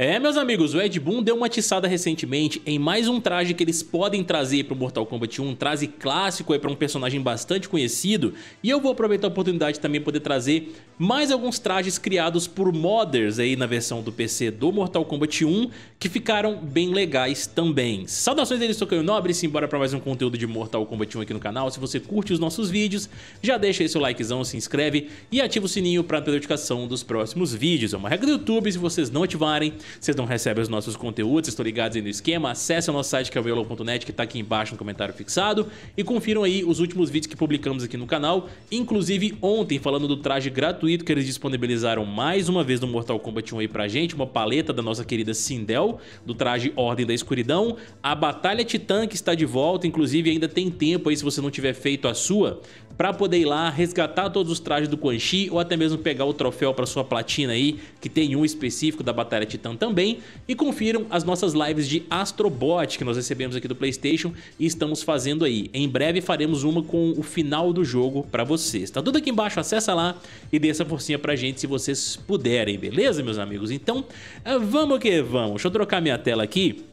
É, meus amigos, o Ed Boon deu uma tiçada recentemente em mais um traje que eles podem trazer para o Mortal Kombat 1, um traje clássico para um personagem bastante conhecido, e eu vou aproveitar a oportunidade também poder trazer mais alguns trajes criados por modders aí na versão do PC do Mortal Kombat 1, que ficaram bem legais também. Saudações, eles sou o Nobre, simbora para mais um conteúdo de Mortal Kombat 1 aqui no canal. Se você curte os nossos vídeos, já deixa aí seu likezão, se inscreve e ativa o sininho para a notificação dos próximos vídeos. É uma regra do YouTube, se vocês não ativarem, vocês não recebem os nossos conteúdos, estão ligados aí no esquema, acessem o nosso site que é o que está aqui embaixo no comentário fixado, e confiram aí os últimos vídeos que publicamos aqui no canal, inclusive ontem, falando do traje gratuito que eles disponibilizaram mais uma vez no Mortal Kombat 1 aí pra gente, uma paleta da nossa querida Sindel, do traje Ordem da Escuridão, a Batalha Titã que está de volta, inclusive ainda tem tempo aí se você não tiver feito a sua, para poder ir lá resgatar todos os trajes do Quan Chi ou até mesmo pegar o troféu para sua platina aí, que tem um específico da Batalha Titã também. E confiram as nossas lives de Astrobot que nós recebemos aqui do Playstation e estamos fazendo aí. Em breve faremos uma com o final do jogo para vocês. Tá tudo aqui embaixo, acessa lá e dê essa forcinha pra gente se vocês puderem, beleza meus amigos? Então, ah, vamos que vamos. Deixa eu trocar minha tela aqui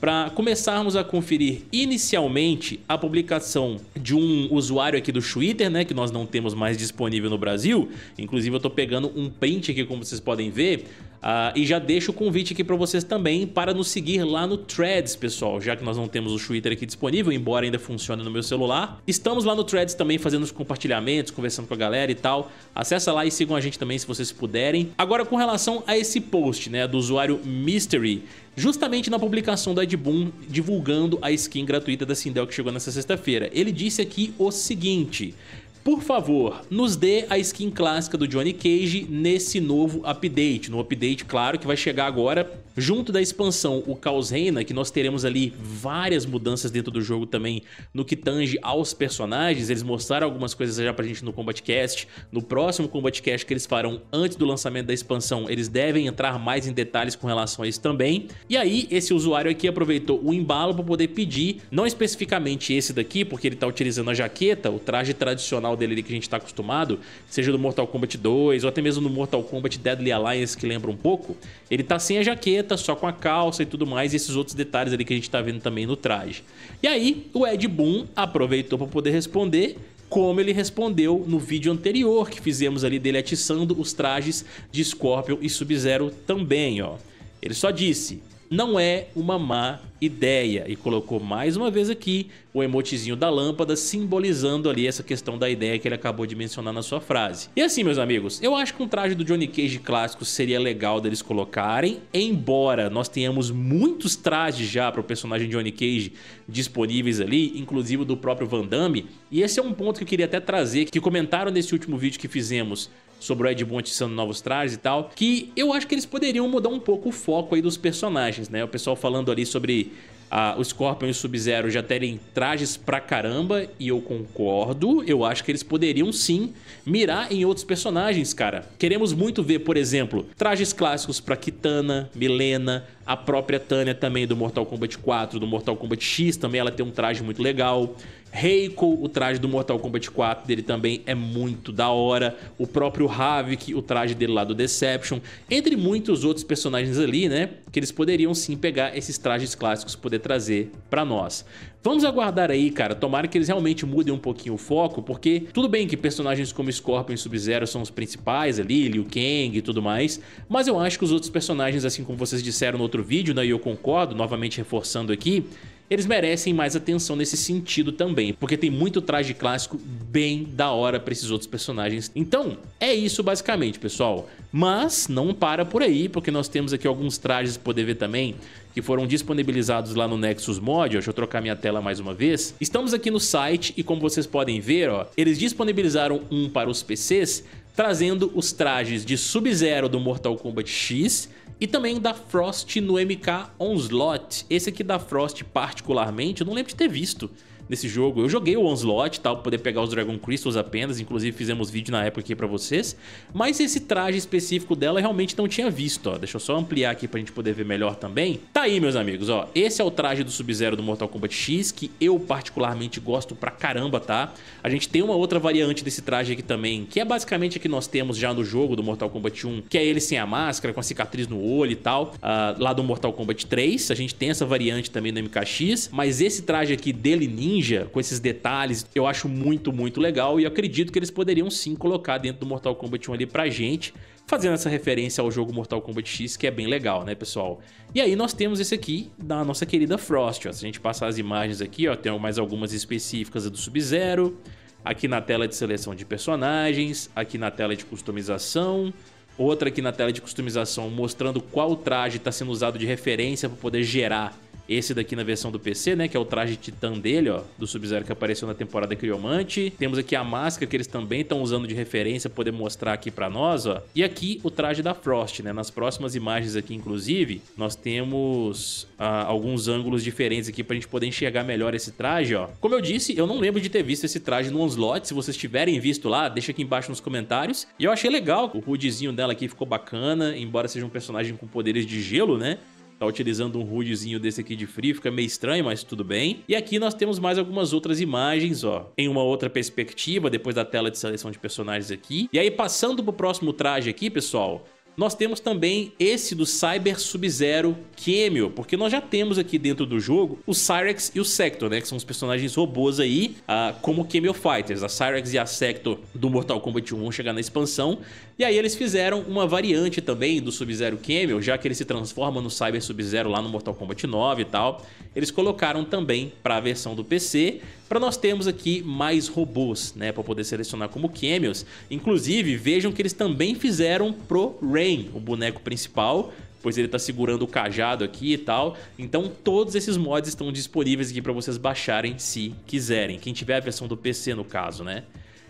para começarmos a conferir inicialmente a publicação de um usuário aqui do Twitter, né, que nós não temos mais disponível no Brasil. Inclusive eu estou pegando um print aqui, como vocês podem ver, Uh, e já deixo o convite aqui para vocês também para nos seguir lá no Threads, pessoal, já que nós não temos o Twitter aqui disponível, embora ainda funcione no meu celular. Estamos lá no Threads também fazendo os compartilhamentos, conversando com a galera e tal. Acessa lá e sigam a gente também se vocês puderem. Agora com relação a esse post, né, do usuário Mystery, justamente na publicação da Edboom divulgando a skin gratuita da Sindel que chegou nessa sexta-feira. Ele disse aqui o seguinte: por favor, nos dê a skin clássica do Johnny Cage nesse novo update. No update, claro, que vai chegar agora junto da expansão o Caos Reina, que nós teremos ali várias mudanças dentro do jogo também no que tange aos personagens. Eles mostraram algumas coisas já pra gente no Combat Cast. No próximo Combat Cast que eles farão antes do lançamento da expansão, eles devem entrar mais em detalhes com relação a isso também. E aí, esse usuário aqui aproveitou o embalo para poder pedir, não especificamente esse daqui, porque ele tá utilizando a jaqueta, o traje tradicional tradicional dele ali que a gente está acostumado, seja do Mortal Kombat 2 ou até mesmo do Mortal Kombat Deadly Alliance, que lembra um pouco, ele tá sem a jaqueta, só com a calça e tudo mais, e esses outros detalhes ali que a gente tá vendo também no traje. E aí, o Ed Boon aproveitou para poder responder como ele respondeu no vídeo anterior que fizemos ali dele atiçando os trajes de Scorpion e Sub-Zero também, ó. Ele só disse, não é uma má ideia. E colocou mais uma vez aqui o emotezinho da lâmpada, simbolizando ali essa questão da ideia que ele acabou de mencionar na sua frase. E assim, meus amigos, eu acho que um traje do Johnny Cage clássico seria legal deles colocarem, embora nós tenhamos muitos trajes já para o personagem Johnny Cage disponíveis ali, inclusive do próprio Van Damme. E esse é um ponto que eu queria até trazer, que comentaram nesse último vídeo que fizemos sobre o Ed Boon atiçando novos trajes e tal, que eu acho que eles poderiam mudar um pouco o foco aí dos personagens, né? O pessoal falando ali sobre ah, o Scorpion e o Sub-Zero já terem trajes pra caramba, e eu concordo. Eu acho que eles poderiam sim mirar em outros personagens, cara. Queremos muito ver, por exemplo, trajes clássicos pra Kitana, Milena, a própria Tânia também do Mortal Kombat 4, do Mortal Kombat X também ela tem um traje muito legal. Reiko, o traje do Mortal Kombat 4 dele também é muito da hora. O próprio Havik, o traje dele lá do Deception. Entre muitos outros personagens ali, né? Que eles poderiam sim pegar esses trajes clássicos e poder trazer pra nós. Vamos aguardar aí, cara. Tomara que eles realmente mudem um pouquinho o foco, porque tudo bem que personagens como Scorpion e Sub-Zero são os principais ali, Liu Kang e tudo mais, mas eu acho que os outros personagens, assim como vocês disseram no outro outro vídeo, né, e eu concordo, novamente reforçando aqui, eles merecem mais atenção nesse sentido também, porque tem muito traje clássico bem da hora para esses outros personagens. Então, é isso basicamente, pessoal. Mas não para por aí, porque nós temos aqui alguns trajes para poder ver também, que foram disponibilizados lá no Nexus Mod, deixa eu trocar minha tela mais uma vez. Estamos aqui no site e como vocês podem ver, ó, eles disponibilizaram um para os PCs, trazendo os trajes de Sub-Zero do Mortal Kombat X, e também da Frost no MK Onslaught. Esse aqui da Frost, particularmente, eu não lembro de ter visto nesse jogo. Eu joguei o Onslaught tal, tá? pra poder pegar os Dragon Crystals apenas, inclusive fizemos vídeo na época aqui pra vocês. Mas esse traje específico dela eu realmente não tinha visto, ó. Deixa eu só ampliar aqui pra gente poder ver melhor também. Tá aí, meus amigos, ó. Esse é o traje do Sub-Zero do Mortal Kombat X, que eu particularmente gosto pra caramba, tá? A gente tem uma outra variante desse traje aqui também, que é basicamente a que nós temos já no jogo do Mortal Kombat 1, que é ele sem a máscara, com a cicatriz no olho e tal, uh, lá do Mortal Kombat 3. A gente tem essa variante também no MKX, mas esse traje aqui dele ninja, ninja, com esses detalhes, eu acho muito, muito legal e acredito que eles poderiam sim colocar dentro do Mortal Kombat 1 ali pra gente, fazendo essa referência ao jogo Mortal Kombat X, que é bem legal, né, pessoal? E aí nós temos esse aqui da nossa querida Frost, ó. Se a gente passar as imagens aqui, ó, tem mais algumas específicas do Sub-Zero, aqui na tela de seleção de personagens, aqui na tela de customização, outra aqui na tela de customização mostrando qual traje está sendo usado de referência para poder gerar esse daqui na versão do PC, né? Que é o traje titã dele, ó. Do Sub-Zero que apareceu na temporada Criomante. Temos aqui a máscara que eles também estão usando de referência, poder mostrar aqui pra nós, ó. E aqui o traje da Frost, né? Nas próximas imagens aqui, inclusive, nós temos ah, alguns ângulos diferentes aqui pra gente poder enxergar melhor esse traje, ó. Como eu disse, eu não lembro de ter visto esse traje no Onslaught. Se vocês tiverem visto lá, deixa aqui embaixo nos comentários. E eu achei legal. O hoodzinho dela aqui ficou bacana, embora seja um personagem com poderes de gelo, né? tá utilizando um rudezinho desse aqui de frio, fica meio estranho, mas tudo bem. E aqui nós temos mais algumas outras imagens, ó, em uma outra perspectiva, depois da tela de seleção de personagens aqui. E aí passando pro próximo traje aqui, pessoal, nós temos também esse do Cyber Sub-Zero Cameo, porque nós já temos aqui dentro do jogo o Cyrex e o Sector, né? Que são os personagens robôs aí, uh, como Cameo Fighters. A Cyrex e a Sector do Mortal Kombat 1 vão chegar na expansão. E aí eles fizeram uma variante também do Sub-Zero Cameo, já que ele se transforma no Cyber Sub-Zero lá no Mortal Kombat 9 e tal. Eles colocaram também para a versão do PC para nós termos aqui mais robôs, né, para poder selecionar como cameos. Inclusive, vejam que eles também fizeram pro Rain, o boneco principal, pois ele tá segurando o cajado aqui e tal. Então todos esses mods estão disponíveis aqui para vocês baixarem se quiserem. Quem tiver a versão do PC no caso, né?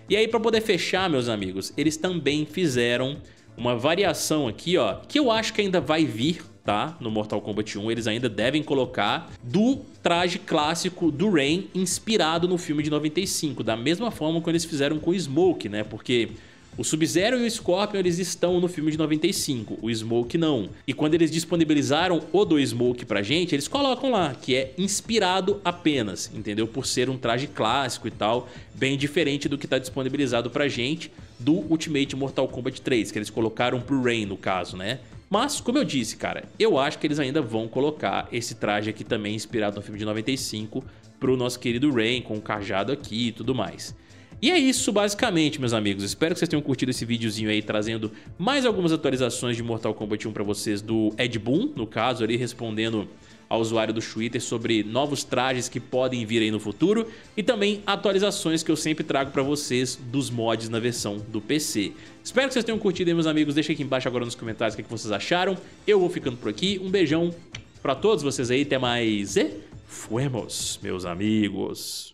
E aí para poder fechar, meus amigos, eles também fizeram uma variação aqui, ó, que eu acho que ainda vai vir tá? No Mortal Kombat 1. Eles ainda devem colocar do traje clássico do Rain, inspirado no filme de 95. Da mesma forma que eles fizeram com o Smoke, né? Porque o Sub-Zero e o Scorpion eles estão no filme de 95, o Smoke não. E quando eles disponibilizaram o do Smoke pra gente, eles colocam lá que é inspirado apenas, entendeu? Por ser um traje clássico e tal, bem diferente do que tá disponibilizado pra gente do Ultimate Mortal Kombat 3, que eles colocaram pro Rain no caso, né? Mas, como eu disse, cara, eu acho que eles ainda vão colocar esse traje aqui também inspirado no filme de 95 pro nosso querido Rain, com o cajado aqui e tudo mais. E é isso basicamente, meus amigos. Espero que vocês tenham curtido esse videozinho aí, trazendo mais algumas atualizações de Mortal Kombat 1 para vocês do Ed Boon, no caso ali, respondendo ao usuário do Twitter sobre novos trajes que podem vir aí no futuro e também atualizações que eu sempre trago para vocês dos mods na versão do PC. Espero que vocês tenham curtido aí, meus amigos. Deixa aqui embaixo agora nos comentários o que, é vocês acharam. Eu vou ficando por aqui. Um beijão para todos vocês aí. Até mais e fuemos, meus amigos.